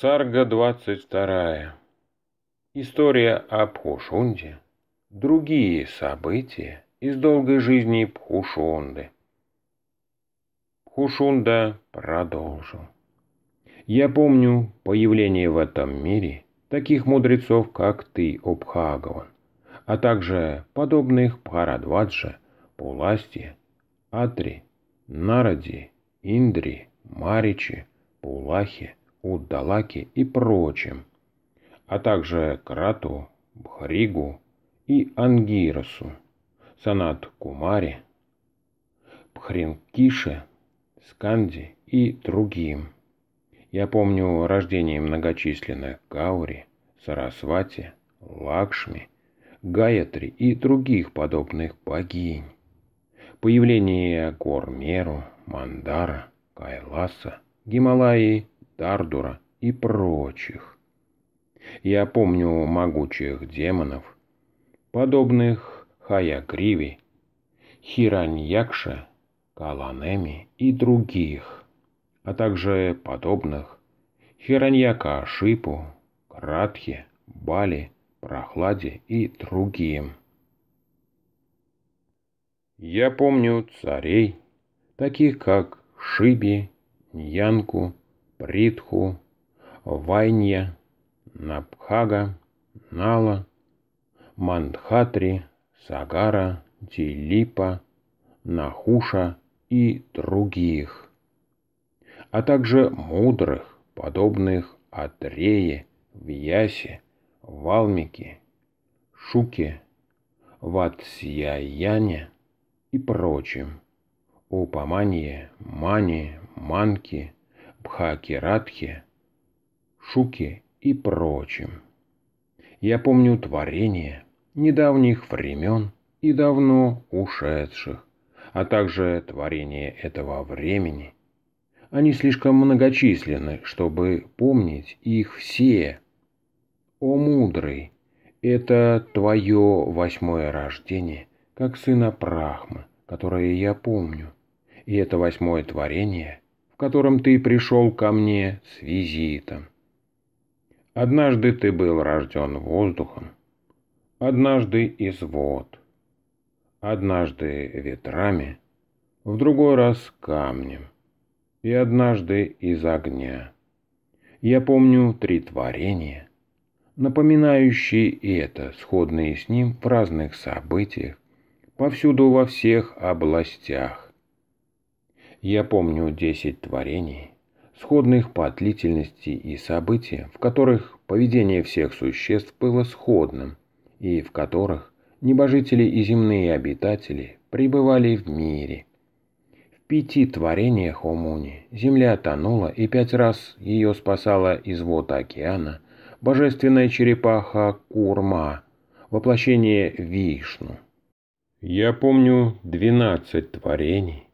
Сарга 22. История об Хушунде. Другие события из долгой жизни Пхушунды. Пхушунда продолжил. Я помню появление в этом мире таких мудрецов, как ты, Обхагаван, а также подобных Пхарадваджа, Пуласти, Атри, Наради, Индри, Маричи, Пулахи – Удалаке и прочим, а также Крату, бхригу и ангиросу, Санат Кумаре, Пхринкише, Сканди и другим. Я помню рождение многочисленных Гаури, Сарасвати, Лакшми, Гаятри и других подобных богинь. Появление Гормеру, Мандара, Кайласа, Гималаи Тардура и прочих. Я помню могучих демонов, подобных Хаягриви, Хираньякше, Каланеми и других, а также подобных Хираньяка Шипу, Кратхе, Бали, Прохладе и другим. Я помню царей, таких как Шиби, Ньянку, Притху, Вайнья, Напхага, Нала, Мандхатри, Сагара, Дилипа, Нахуша и других, а также мудрых, подобных Атрее, Вьясе, Валмике, Шуке, Ватсияяне и прочим. Упаманье, Мани, Манки, радхи, шуки и прочим. Я помню творения недавних времен и давно ушедших, а также творения этого времени. Они слишком многочисленны, чтобы помнить их все. О мудрый, это твое восьмое рождение, как сына Прахмы, которое я помню, и это восьмое творение – в котором ты пришел ко мне с визитом. Однажды ты был рожден воздухом, однажды из вод, однажды ветрами, в другой раз камнем и однажды из огня. Я помню три творения, напоминающие и это, сходные с ним в разных событиях, повсюду во всех областях. Я помню десять творений, сходных по длительности и события, в которых поведение всех существ было сходным, и в которых небожители и земные обитатели пребывали в мире. В пяти творениях Омуни земля тонула, и пять раз ее спасала из вод океана божественная черепаха Курма, воплощение Вишну. Я помню двенадцать творений,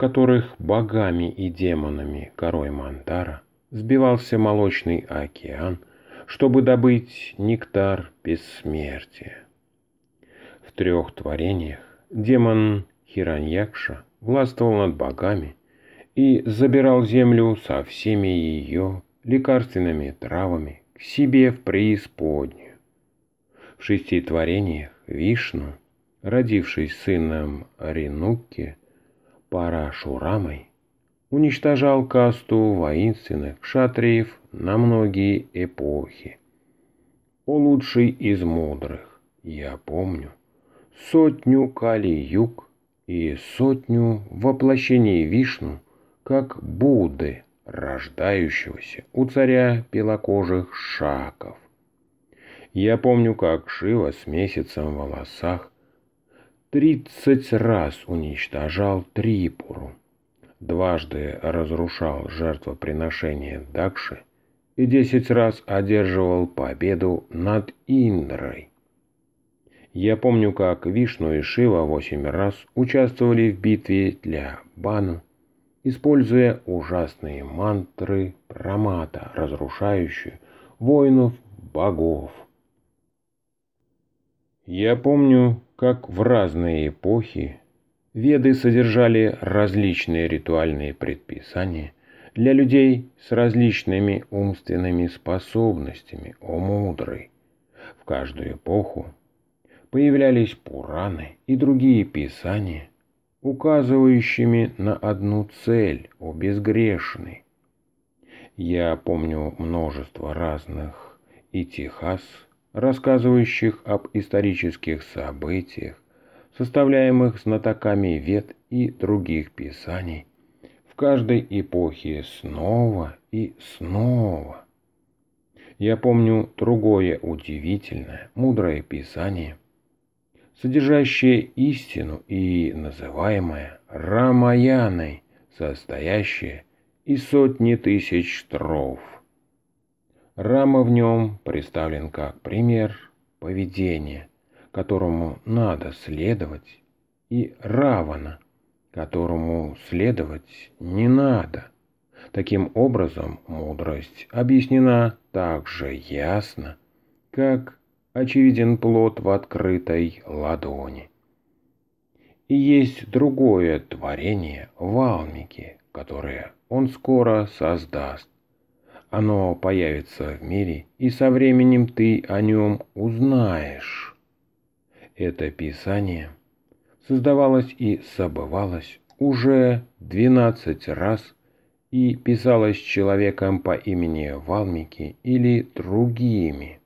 которых богами и демонами корой Мантара сбивался молочный океан, чтобы добыть нектар бессмертия. В трех творениях демон Хираньякша властвовал над богами и забирал землю со всеми ее лекарственными травами к себе в преисподнюю. В шести творениях Вишну, родивший сыном Ринуки, Парашурамой уничтожал касту воинственных шатриев на многие эпохи. О лучший из мудрых, я помню, сотню Кали-Юг и сотню воплощений Вишну, как Будды, рождающегося у царя белокожих шаков. Я помню, как Шива с месяцем в волосах Тридцать раз уничтожал Трипуру, дважды разрушал жертвоприношение Дакши и десять раз одерживал победу над Индрой. Я помню, как Вишну и Шива восемь раз участвовали в битве для Бану, используя ужасные мантры Прамата, разрушающие воинов богов – я помню, как в разные эпохи веды содержали различные ритуальные предписания для людей с различными умственными способностями, о мудрый. В каждую эпоху появлялись Пураны и другие писания, указывающими на одну цель, о безгрешный. Я помню множество разных и Техас – рассказывающих об исторических событиях, составляемых знатоками вет и других писаний, в каждой эпохе снова и снова. Я помню другое удивительное, мудрое писание, содержащее истину и называемое Рамаяной, состоящее из сотни тысяч строф – Рама в нем представлен как пример поведения, которому надо следовать, и Равана, которому следовать не надо. Таким образом, мудрость объяснена так же ясно, как очевиден плод в открытой ладони. И есть другое творение Валмики, которое он скоро создаст оно появится в мире, и со временем ты о нем узнаешь. Это писание создавалось и забывалось уже двенадцать раз и писалось человеком по имени Валмики или другими.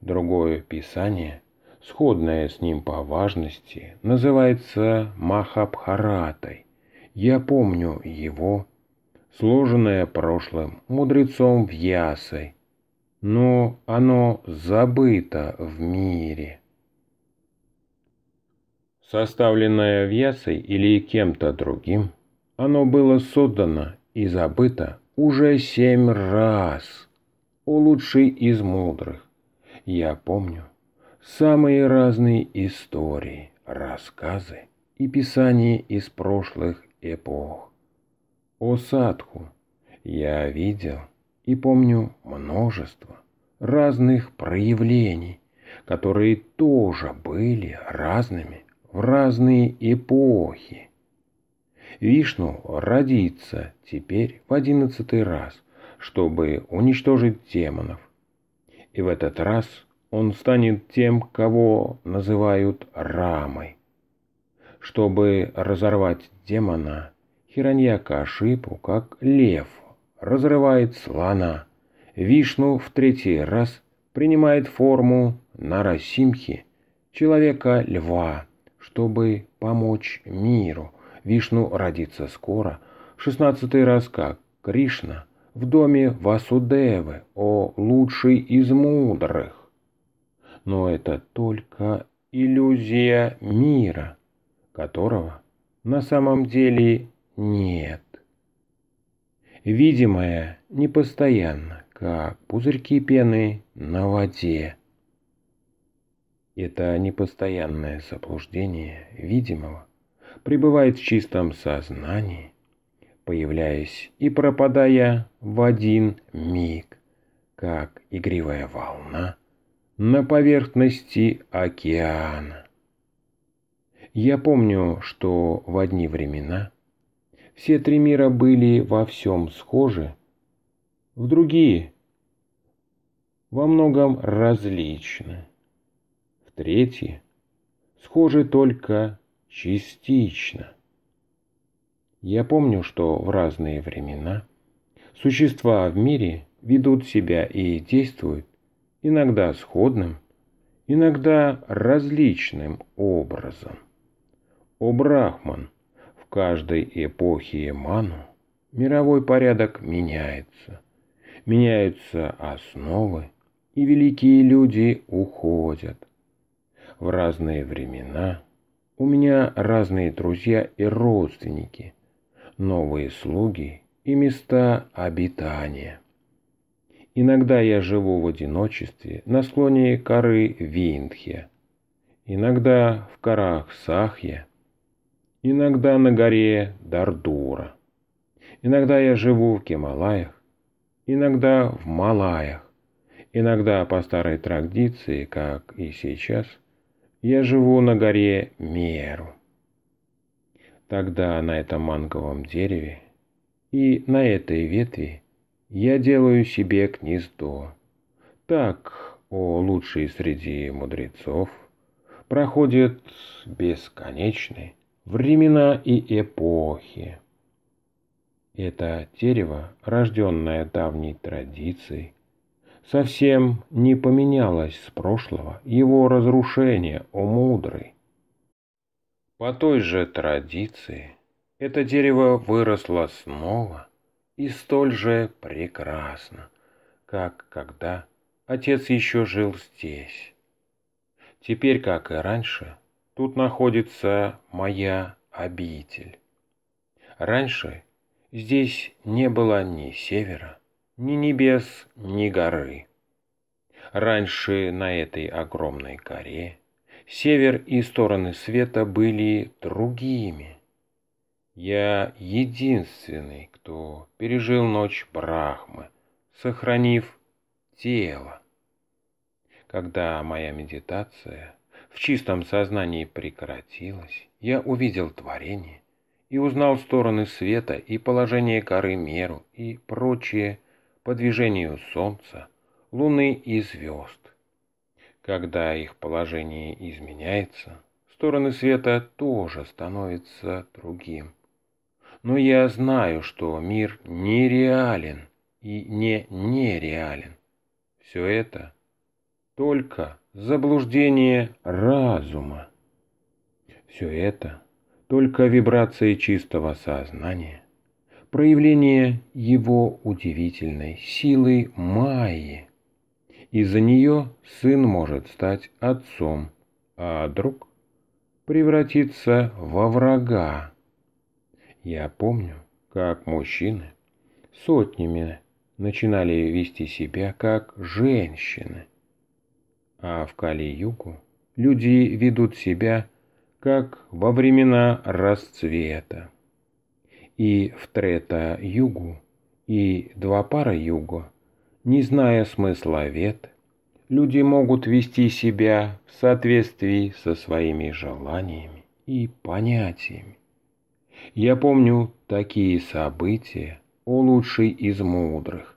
Другое писание, сходное с ним по важности, называется Махабхаратой. Я помню его сложенное прошлым мудрецом в Вьясой, но оно забыто в мире. Составленное в Вьясой или кем-то другим, оно было создано и забыто уже семь раз. О лучший из мудрых, я помню самые разные истории, рассказы и писания из прошлых эпох. Усадку я видел и помню множество разных проявлений, которые тоже были разными в разные эпохи. Вишну родится теперь в одиннадцатый раз, чтобы уничтожить демонов. И в этот раз он станет тем, кого называют Рамой. Чтобы разорвать демона, Хираньякашипу, как лев, разрывает слона. Вишну в третий раз принимает форму Нарасимхи, человека-льва, чтобы помочь миру. Вишну родится скоро, шестнадцатый раз как Кришна, в доме Васудевы, о лучший из мудрых. Но это только иллюзия мира, которого на самом деле нет. Видимое непостоянно, как пузырьки пены на воде. Это непостоянное заблуждение видимого пребывает в чистом сознании, появляясь и пропадая в один миг, как игривая волна на поверхности океана. Я помню, что в одни времена все три мира были во всем схожи, в другие во многом различны, в третьи схожи только частично. Я помню, что в разные времена существа в мире ведут себя и действуют иногда сходным, иногда различным образом. О Брахман – каждой эпохи Эману мировой порядок меняется. Меняются основы, и великие люди уходят. В разные времена у меня разные друзья и родственники, новые слуги и места обитания. Иногда я живу в одиночестве на склоне коры Виндхе, иногда в корах Сахья – иногда на горе Дардура. Иногда я живу в Гималаях, иногда в Малаях, иногда по старой традиции, как и сейчас, я живу на горе Меру. Тогда на этом манговом дереве и на этой ветви я делаю себе гнездо. Так, о лучшие среди мудрецов, проходит бесконечный времена и эпохи. Это дерево, рожденное давней традицией, совсем не поменялось с прошлого его разрушение, о мудрый. По той же традиции это дерево выросло снова и столь же прекрасно, как когда отец еще жил здесь. Теперь, как и раньше, Тут находится моя обитель. Раньше здесь не было ни севера, ни небес, ни горы. Раньше на этой огромной горе север и стороны света были другими. Я единственный, кто пережил ночь Брахмы, сохранив тело. Когда моя медитация в чистом сознании прекратилось, я увидел творение и узнал стороны света и положение коры меру и прочее по движению солнца, луны и звезд. Когда их положение изменяется, стороны света тоже становятся другим. Но я знаю, что мир нереален и не нереален. Все это только заблуждение разума. Все это только вибрации чистого сознания, проявление его удивительной силы Майи. Из-за нее сын может стать отцом, а друг превратиться во врага. Я помню, как мужчины сотнями начинали вести себя как женщины – а в Кали-Югу люди ведут себя, как во времена расцвета. И в Трета-Югу, и Два-Пара-Югу, не зная смысла вет, люди могут вести себя в соответствии со своими желаниями и понятиями. Я помню такие события о лучшей из мудрых,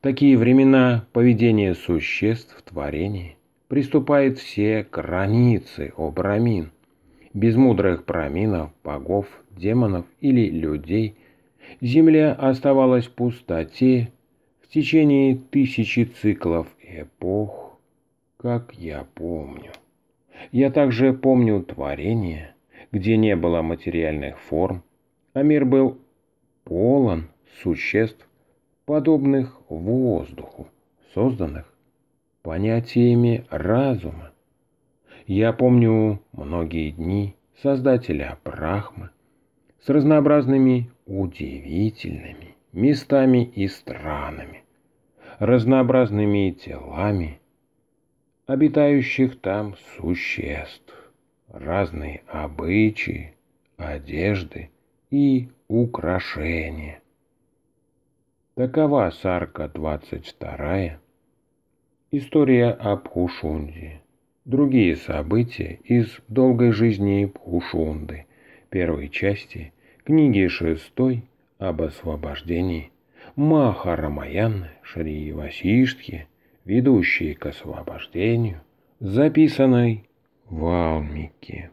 такие времена поведение существ в творении приступает все границы обрамин. Без мудрых праминов, богов, демонов или людей земля оставалась в пустоте в течение тысячи циклов эпох, как я помню. Я также помню творение, где не было материальных форм, а мир был полон существ подобных воздуху, созданных понятиями разума. Я помню многие дни создателя Брахмы с разнообразными удивительными местами и странами, разнообразными телами обитающих там существ, разные обычаи, одежды и украшения. Такова сарка 22. История об Хушунде. Другие события из «Долгой жизни Хушунды» первой части книги 6 об освобождении Маха Рамаян Шри Васиштхи, ведущей к освобождению, записанной в Алмике.